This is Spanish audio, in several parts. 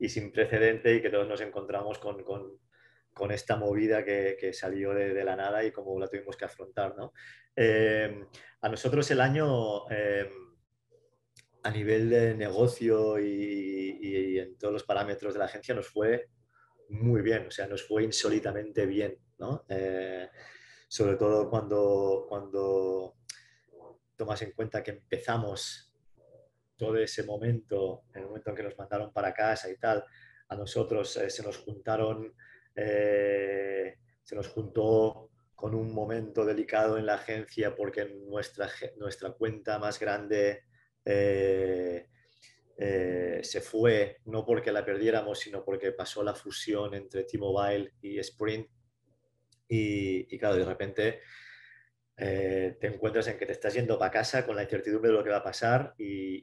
y, sin precedente y que todos nos encontramos con, esta movida que, salió de, la nada y cómo la tuvimos que afrontar. Em, a nosotros el año, em, a nivel de negocio y, en todos los parámetros de la agencia, nos fue muy bien, o sea, nos fue insólitamente bien, eh, sobre todo cuando, cuando tomas en cuenta que empezamos todo ese momento, el momento en que nos mandaron para casa y tal, a nosotros eh, se nos juntaron, eh, se nos juntó con un momento delicado en la agencia porque nuestra, nuestra cuenta más grande eh, se fue, no porque la perdiéramos, sino porque pasó la fusión entre T-Mobile y Sprint. Y, y claro, de repente eh, te encuentras en que te estás yendo para casa con la incertidumbre de lo que va a pasar y,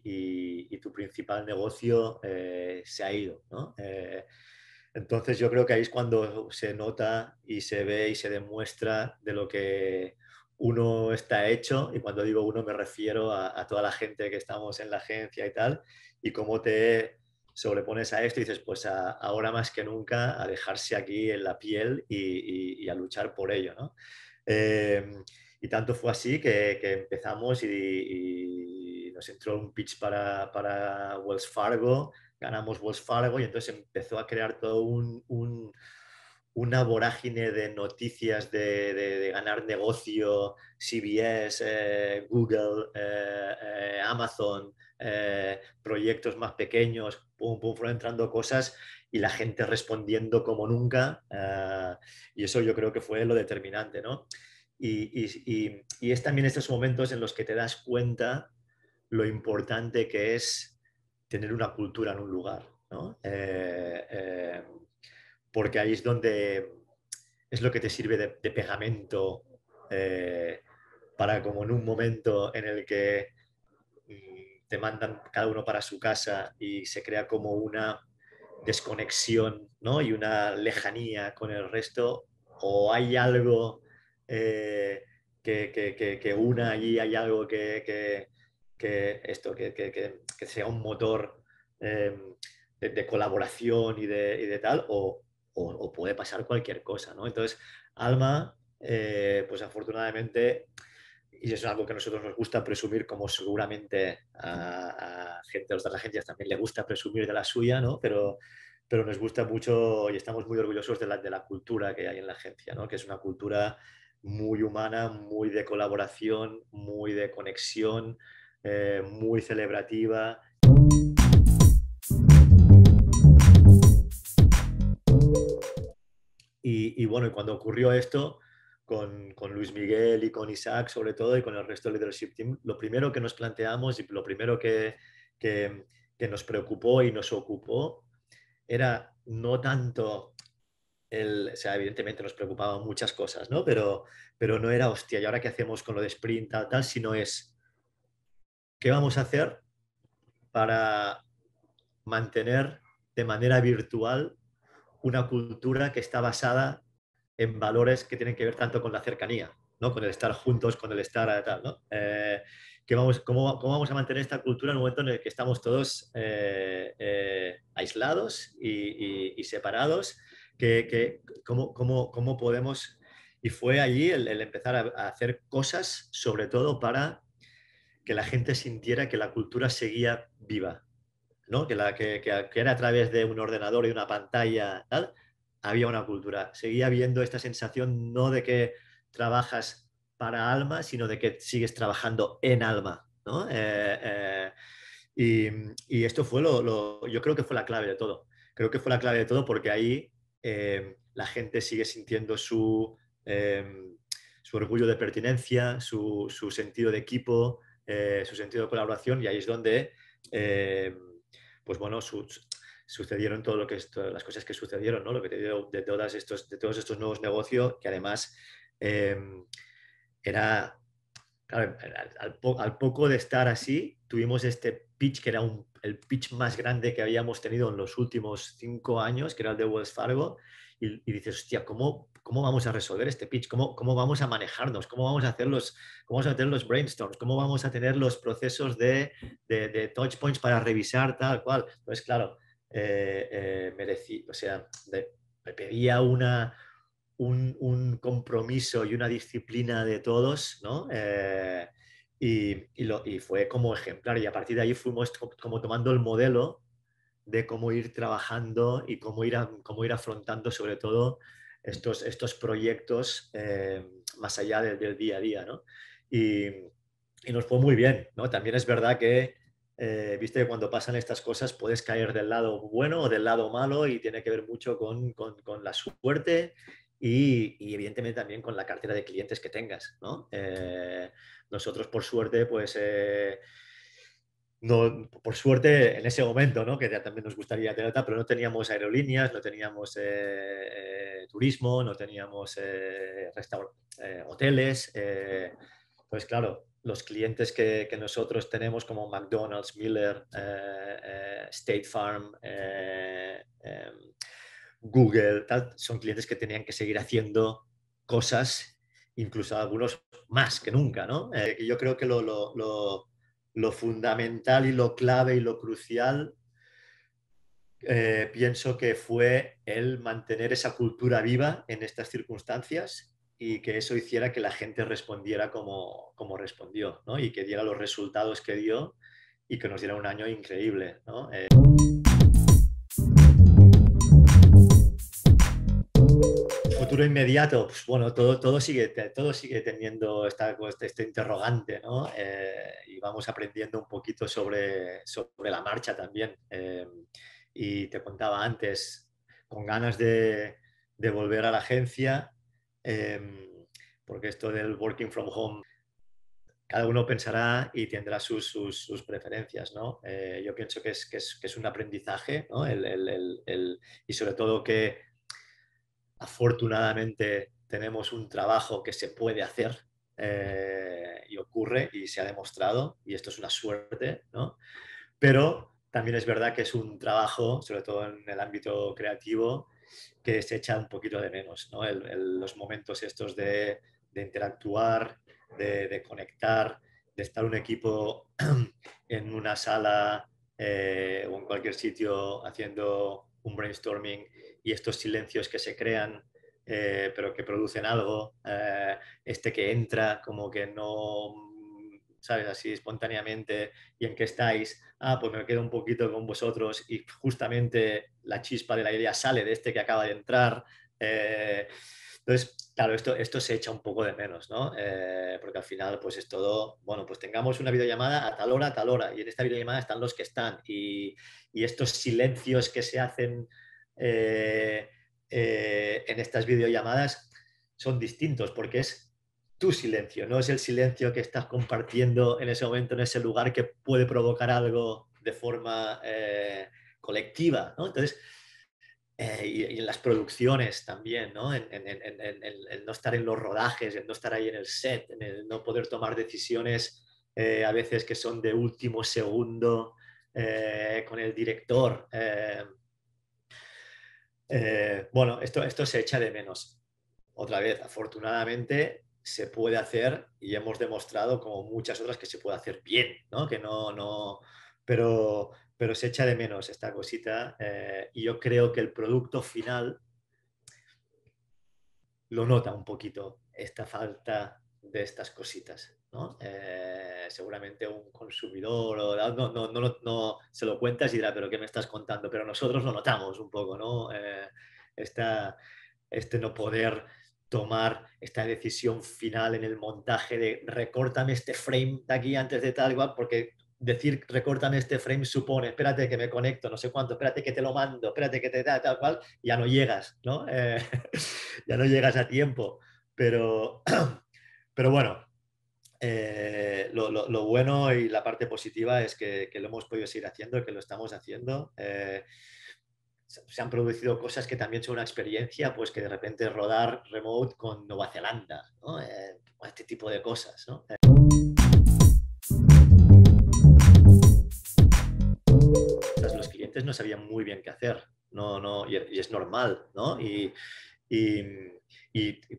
tu principal negocio eh, se ha ido. ¿no? Eh, entonces yo creo que ahí es cuando se nota y se ve y se demuestra de lo que uno está hecho, y cuando digo uno me refiero a, toda la gente que estamos en la agencia y tal, y cómo te sobrepones a esto y dices, pues ahora más que nunca, a dejarse aquí en la piel y, y a luchar por ello. ¿no? Y tanto fue así que, empezamos y, nos entró un pitch para, para, Wells Fargo, ganamos Wells Fargo y entonces empezó a crear todo una vorágine de noticias de, ganar negocio, CBS, eh, Google, eh, eh, Amazon, proyectos más pequeños, pum, pum, fueron entrando cosas y la gente respondiendo como nunca. y eso yo creo que fue lo determinante, ¿no? Y, es también estos momentos en los que te das cuenta lo importante que es tener una cultura en un lugar, eh, eh, porque ahí es donde es lo que te sirve de, pegamento eh, para como en un momento en el que mm, te mandan cada uno para su casa y se crea como una desconexión ¿no? y una lejanía con el resto, o hay algo eh, que, una allí hay algo que, esto, que, sea un motor em, de, colaboración y de, tal, o, puede pasar cualquier cosa, ¿no? Entonces, Alma, eh, pues afortunadamente, y eso es algo que a nosotros nos gusta presumir, como seguramente a, gente de otras agencias también le gusta presumir de la suya, ¿no? Pero, pero nos gusta mucho y estamos muy orgullosos de la, de la cultura que hay en la agencia, ¿no? Que es una cultura muy humana, muy de colaboración, muy de conexión, eh, muy celebrativa. Y, bueno, cuando ocurrió esto con, Luis Miguel y con Isaac sobre todo y con el resto del leadership team, lo primero que nos planteamos y lo primero que, que nos preocupó y nos ocupó era no tanto evidentemente nos preocupaban muchas cosas, ¿no? Pero, pero no era, hostia, ¿y ahora qué hacemos con lo de sprint, tal, tal? Sino es, ¿qué vamos a hacer para mantener de manera virtual una cultura que está basada en valores que tienen que ver tanto con la cercanía, ¿no? con el estar juntos, con el estar eh, tal. ¿no? Eh, vamos, cómo, vamos a mantener esta cultura en un momento en el que estamos todos eh, aislados y separados que, cómo, podemos... Y fue allí el, empezar a, hacer cosas, sobre todo para que la gente sintiera que la cultura seguía viva, ¿no? que, la, que, era a través de un ordenador y una pantalla, había una cultura. Seguía habiendo esta sensación no de que trabajas para alma, sino de que sigues trabajando en alma. Eh, eh, y, esto fue lo, lo, yo creo que fue la clave de todo. Creo que fue la clave de todo porque ahí eh, la gente sigue sintiendo su, em, su orgullo de pertinencia, su, sentido de equipo, eh, su sentido de colaboración y ahí es donde, eh, pues bueno, sucedieron todo lo que las cosas que sucedieron, Lo que de, todas estos, de todos estos nuevos negocios que además em, era al, al, poco de estar así, tuvimos este pitch que era un el pitch más grande que habíamos tenido en los últimos cinco años, que era el de Wells Fargo, y, dices, hostia, ¿cómo, ¿cómo vamos a resolver este pitch? ¿Cómo, ¿Cómo vamos a manejarnos? ¿Cómo vamos a hacer los, cómo vamos a tener los brainstorms? ¿Cómo vamos a tener los procesos de, de, touch points para revisar tal cual? Entonces, claro, eh, eh o sea, me pedía una, un, compromiso y una disciplina de todos, ¿no? Eh, y, fue como ejemplar. Y a partir de ahí fuimos como tomando el modelo de cómo ir trabajando y cómo ir, ir afrontando sobre todo estos, estos proyectos eh, más allá del día a día. Y, nos fue muy bien. ¿no? También es verdad que, eh, viste que cuando pasan estas cosas puedes caer del lado bueno o del lado malo y tiene que ver mucho con la suerte y, evidentemente también con la cartera de clientes que tengas. ¿no? Eh, nosotros, por suerte, pues... Eh, no, por suerte, en ese momento, ¿no? que también nos gustaría tener pero no teníamos aerolíneas, no teníamos eh, turismo, no teníamos hoteles. pues claro, los clientes que, que, nosotros tenemos como McDonald's, Miller, State Farm, em, Google, tal, son clientes que tenían que seguir haciendo cosas, incluso algunos más que nunca, ¿no? Eh, yo creo que lo, fundamental y lo clave y lo crucial, eh, pienso que fue el mantener esa cultura viva en estas circunstancias y que eso hiciera que la gente respondiera como, como respondió, ¿no? Y que diera los resultados que dio y que nos diera un año increíble, ¿no? Eh, inmediato, pues bueno, todo, todo, sigue, todo sigue teniendo esta, este, este interrogante, ¿no? Eh, y vamos aprendiendo un poquito sobre, sobre la marcha también. Em, y te contaba antes, con ganas de, de volver a la agencia, em, porque esto del working from home, cada uno pensará y tendrá sus, sus, sus preferencias, ¿no? Eh, yo pienso que es, que es, que es un aprendizaje, ¿no? el, el, el, y sobre todo que afortunadamente tenemos un trabajo que se puede hacer eh, y ocurre y se ha demostrado y esto es una suerte, ¿no? Pero también es verdad que es un trabajo, sobre todo en el ámbito creativo, que se echa un poquito de menos, ¿no? los momentos estos de, interactuar, de, conectar, de estar un equipo en una sala eh, o en cualquier sitio haciendo un brainstorming y estos silencios que se crean, eh, pero que producen algo, eh, este que entra como que no, ¿sabes? Así espontáneamente, ¿y en qué estáis? Ah, pues me quedo un poquito con vosotros y justamente la chispa de la idea sale de este que acaba de entrar. Eh, entonces, claro, esto, esto se echa un poco de menos, ¿no? porque al final, pues es todo, bueno, pues tengamos una videollamada a tal hora, a tal hora, y en esta videollamada están los que están, y, y estos silencios que se hacen eh, eh, en estas videollamadas son distintos porque es tu silencio, no es el silencio que estás compartiendo en ese momento, en ese lugar que puede provocar algo de forma eh, colectiva. Entonces, y, en las producciones también, ¿no? En, no estar en los rodajes, en no estar ahí en el set, en el no poder tomar decisiones a veces que son de último segundo con el director. Eh, bueno, esto, esto se echa de menos. Otra vez, afortunadamente se puede hacer y hemos demostrado, como muchas otras, que se puede hacer bien, ¿no? Que no, no, pero, pero se echa de menos esta cosita eh, y yo creo que el producto final lo nota un poquito, esta falta de estas cositas. Eh, seguramente un consumidor o, no, no, se lo cuentas y dirá, pero ¿qué me estás contando? Pero nosotros lo notamos un poco, ¿no? Eh, esta, este no poder tomar esta decisión final en el montaje de recórtame este frame de aquí antes de tal, igual, porque decir recórtame este frame supone, espérate que me conecto, no sé cuánto, espérate que te lo mando, espérate que te da tal cual, ya no llegas, ¿no? Eh, ya no llegas a tiempo. Pero, pero bueno, eh, lo, bueno y la parte positiva es que, lo hemos podido seguir haciendo, que lo estamos haciendo. Eh, se han producido cosas que también son una experiencia, pues que de repente rodar remote con Nueva Zelanda, ¿no? Eh, este tipo de cosas. ¿no? Los clientes no sabían muy bien qué hacer, no, no, y, es normal, ¿no? Y, y,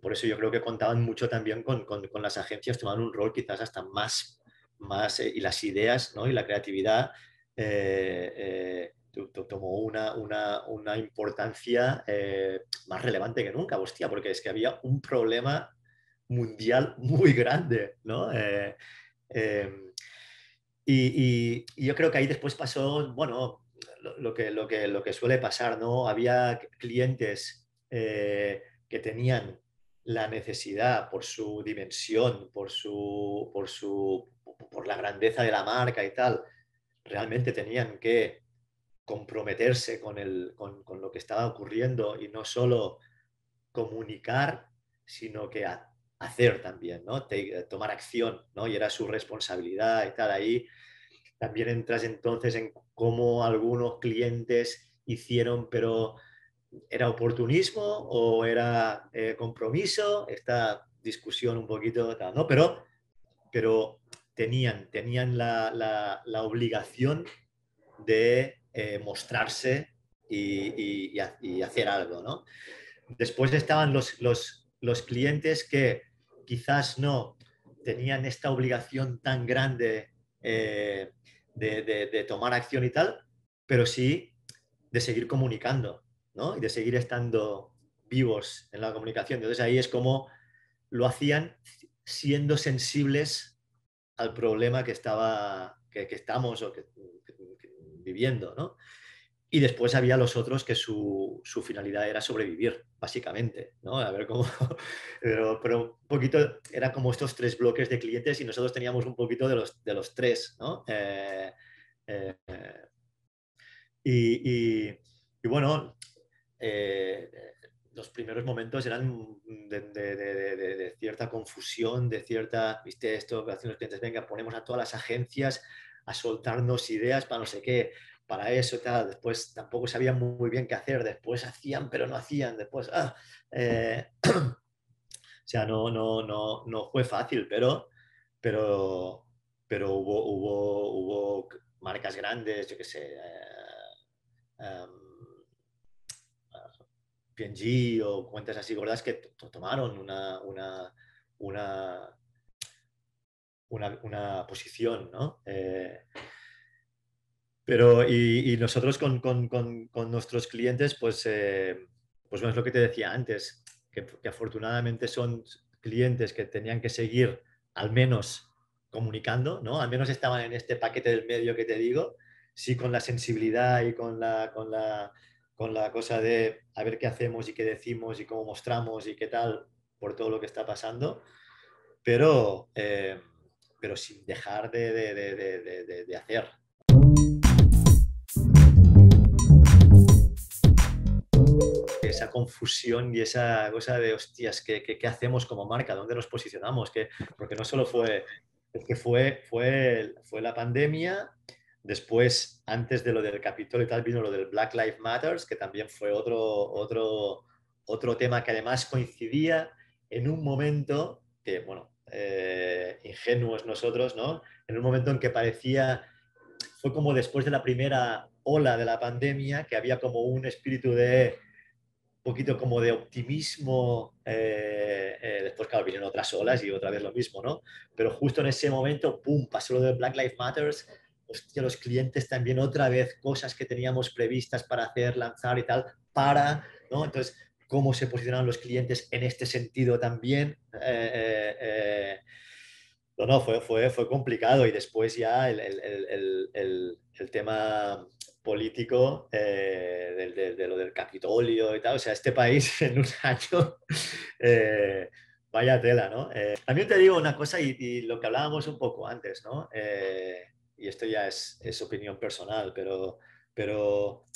por eso yo creo que contaban mucho también con, las agencias, tomaban un rol quizás hasta más, más eh, y las ideas y la creatividad eh, eh, tomó una, importancia más relevante que nunca, hostia, porque es que había un problema mundial muy grande, ¿no? Em, y, yo creo que ahí después pasó, bueno, lo, que, lo, que, lo que suele pasar, ¿no? Había clientes eh, que tenían la necesidad por su dimensión, por, su, por, su, por la grandeza de la marca y tal, realmente tenían que comprometerse con, el, con, con lo que estaba ocurriendo y no solo comunicar, sino que hacer también, ¿no? Eh, tomar acción, ¿no? Y era su responsabilidad y tal. Ahí también entras entonces en cómo algunos clientes hicieron, pero ¿Era oportunismo o era eh, compromiso? Esta discusión un poquito, ¿no? Pero, pero tenían, tenían la, obligación de eh, mostrarse y, hacer algo, Después estaban los, clientes que quizás no tenían esta obligación tan grande eh, de, tomar acción y tal, pero sí de seguir comunicando y de seguir estando vivos en la comunicación. Entonces ahí es como lo hacían siendo sensibles al problema que, estaba, que, estamos viviendo. ¿no? Y después había los otros que su, finalidad era sobrevivir, básicamente. ¿no? A ver cómo, pero, un poquito era como estos tres bloques de clientes y nosotros teníamos un poquito de los, de los tres. ¿no? Eh, eh, y bueno, eh, eh, los primeros momentos eran de, cierta confusión, de cierta, viste esto, que hacen los clientes, venga, ponemos a todas las agencias a soltarnos ideas para no sé qué, para eso, tal. Después tampoco sabían muy bien qué hacer, después hacían, pero no hacían, después, ah, eh, o sea, no, no, no, no fue fácil, pero, pero, pero hubo, hubo, hubo marcas grandes, yo qué sé. Eh, em, PNG o cuentas así gordas que tomaron una, una, una, posición, eh, pero, y, nosotros con, nuestros clientes, pues, eh, pues es lo que te decía antes, que, que afortunadamente son clientes que tenían que seguir al menos comunicando, ¿no? Al menos estaban en este paquete del medio que te digo, sí con la sensibilidad y con la, con la con la cosa de a ver qué hacemos y qué decimos y cómo mostramos y qué tal por todo lo que está pasando, pero, eh, pero sin dejar de, hacer. esa confusión y esa cosa de, hostias, ¿qué, qué, hacemos como marca? ¿Dónde nos posicionamos? Porque no solo fue, es que fue, fue, fue la pandemia Después, antes de lo del capítulo y tal, vino lo del Black Lives Matters, que también fue otro, otro, otro tema que además coincidía en un momento que, bueno, eh, ingenuos nosotros, ¿no? En un momento en que parecía, fue como después de la primera ola de la pandemia, que había como un espíritu de un poquito como de optimismo, eh, eh, después claro, vinieron otras olas y otra vez lo mismo, ¿no? Pero justo en ese momento, ¡pum!, pasó lo del Black Lives Matters, pues, los clientes también otra vez cosas que teníamos previstas para hacer, lanzar y tal, para, ¿no? Entonces, cómo se posicionan los clientes en este sentido también. Eh, eh, eh, no, no, fue, fue, complicado y después ya el, tema político de, lo del Capitolio y tal. O sea, este país en un año, vaya tela, ¿no? también te digo una cosa y, y, lo que hablábamos un poco antes, ¿no? y esto ya es, opinión personal, pero, pero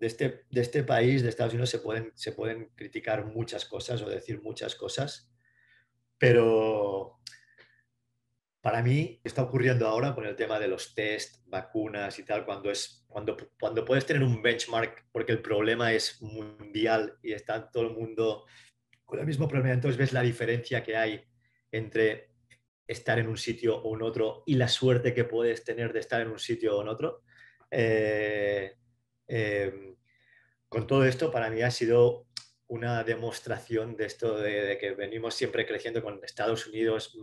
de, este, de este país, de Estados Unidos, se pueden, se pueden criticar muchas cosas o decir muchas cosas, pero para mí está ocurriendo ahora con el tema de los test, vacunas y tal, cuando, es, cuando, cuando puedes tener un benchmark porque el problema es mundial y está todo el mundo con el mismo problema, entonces ves la diferencia que hay entre estar en un sitio o en otro y la suerte que puedes tener de estar en un sitio o en otro. Eh, em, con todo esto, para mí ha sido una demostración de esto de, que venimos siempre creciendo con Estados Unidos,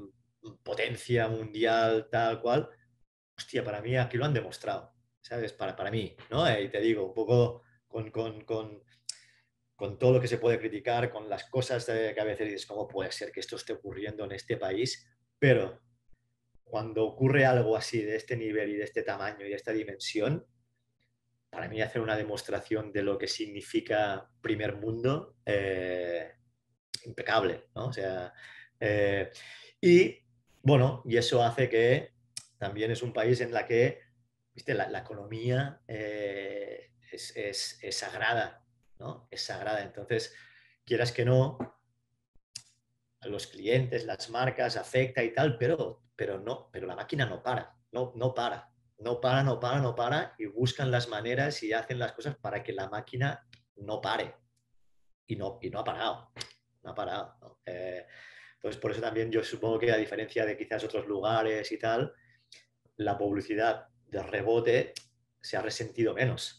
potencia mundial, tal cual. Hostia, para mí aquí lo han demostrado, ¿sabes? Para, para mí, ¿no? y te digo, un poco con, con, con, con, todo lo que se puede criticar, con las cosas que a veces dices, ¿cómo puede ser que esto esté ocurriendo en este país? Pero cuando ocurre algo así de este nivel y de este tamaño y de esta dimensión, para mí hacer una demostración de lo que significa primer mundo, eh, impecable, ¿no? O sea, eh, y bueno, y eso hace que también es un país en la que ¿viste? La, economía eh, es, es, sagrada, ¿no? Es sagrada. Entonces, quieras que no, a los clientes, las marcas, afecta y tal, pero, pero, no, pero la máquina no para, no, no para, no para, no para, no para, y buscan las maneras y hacen las cosas para que la máquina no pare. Y no, y no ha parado, no ha parado. entonces, eh, pues por eso también yo supongo que a diferencia de quizás otros lugares y tal, la publicidad de rebote se ha resentido menos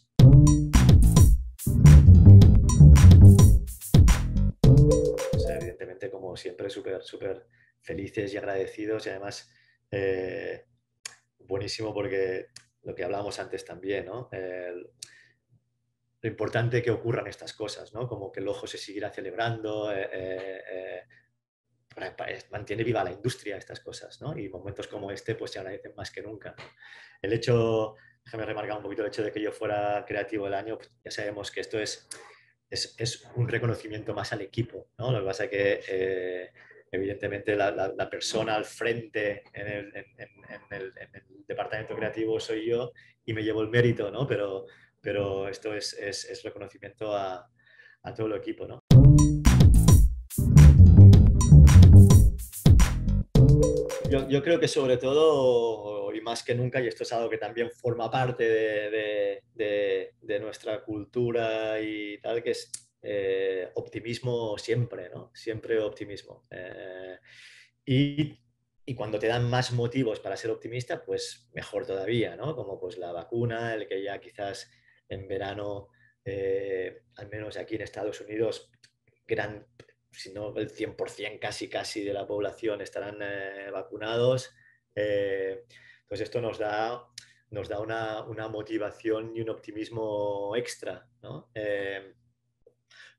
siempre, súper, súper felices y agradecidos y además eh, buenísimo porque lo que hablábamos antes también, lo importante que ocurran estas cosas, Como que el ojo se siguiera celebrando, eh, eh, mantiene viva la industria estas cosas, ¿no? Y momentos como este pues se agradecen más que nunca. El hecho, déjame remarcar un poquito el hecho de que yo fuera creativo el año, pues, ya sabemos que esto es es, un reconocimiento más al equipo, ¿no? Lo que pasa que eh, evidentemente la, persona al frente en el, departamento creativo soy yo y me llevo el mérito, ¿no? Pero, pero esto es, es, reconocimiento a, a todo el equipo, ¿no? yo, creo que sobre todo, y más que nunca, y esto es algo que también forma parte de, nuestra cultura y tal, que es eh, optimismo siempre, ¿no? Siempre optimismo. Eh, y, cuando te dan más motivos para ser optimista, pues mejor todavía, ¿no? Como pues la vacuna, el que ya quizás en verano, eh, al menos aquí en Estados Unidos, gran si no el 100% casi casi de la población estarán eh, vacunados. entonces eh, pues esto nos da, una, motivación y un optimismo extra, ¿no? Eh,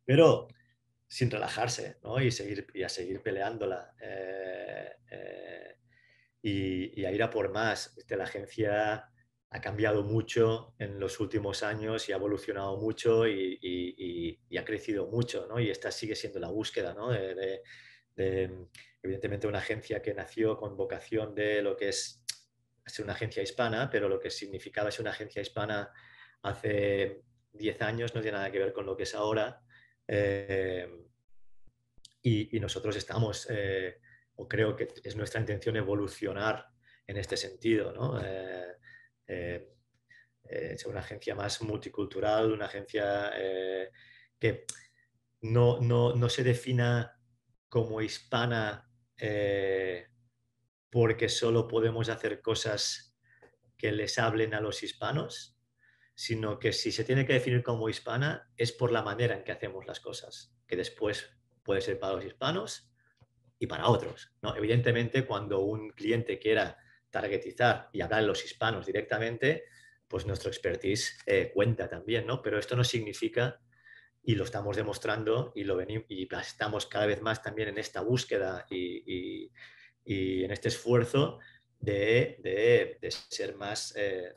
pero sin relajarse ¿no? y, seguir, a seguir peleándola. Y, a ir a por más. Este, la agencia ha cambiado mucho en los últimos años y ha evolucionado mucho y, ha crecido mucho, ¿no? Y esta sigue siendo la búsqueda, ¿no? de, mm, evidentemente una agencia que nació con vocación de lo que es ser una agencia hispana, pero lo que significaba ser una agencia hispana hace 10 años no tiene nada que ver con lo que es ahora. Eh, y, nosotros estamos, eh, o creo que es nuestra intención evolucionar en este sentido, ¿no? Eh, eh, eh, una agencia más multicultural, una agencia eh, que no, se defina como hispana porque solo podemos hacer cosas que les hablen a los hispanos, sino que si se tiene que definir como hispana es por la manera en que hacemos las cosas, que después puede ser para los hispanos y para otros. Evidentemente, cuando un cliente quiera targetizar y hablar a los hispanos directamente, pues nuestro expertise eh, cuenta también, ¿no? Pero esto no significa, y lo estamos demostrando y lo venimos, y estamos cada vez más también en esta búsqueda y, en este esfuerzo de, ser más, eh,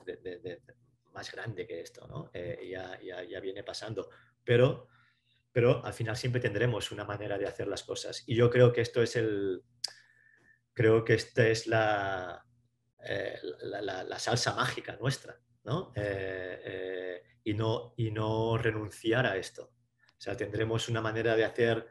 más grande que esto, ¿no? Eh, ya, ya, viene pasando, pero, pero al final siempre tendremos una manera de hacer las cosas. Y yo creo que esto es el, creo que esta es la, eh, la, salsa mágica nuestra, ¿no? Eh, eh, y ¿no? Y no renunciar a esto. O sea, tendremos una manera de hacer,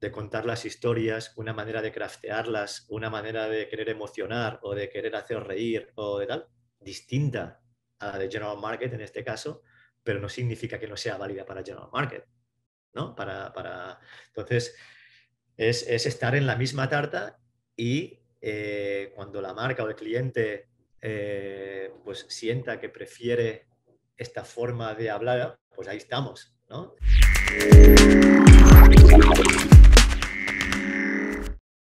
de contar las historias, una manera de craftearlas, una manera de querer emocionar o de querer hacer reír o de tal, distinta a la de General Market en este caso, pero no significa que no sea válida para General Market, Para, para... Entonces, es, es estar en la misma tarta y eh, cuando la marca o el cliente eh, pues sienta que prefiere esta forma de hablar, pues ahí estamos, ¿no?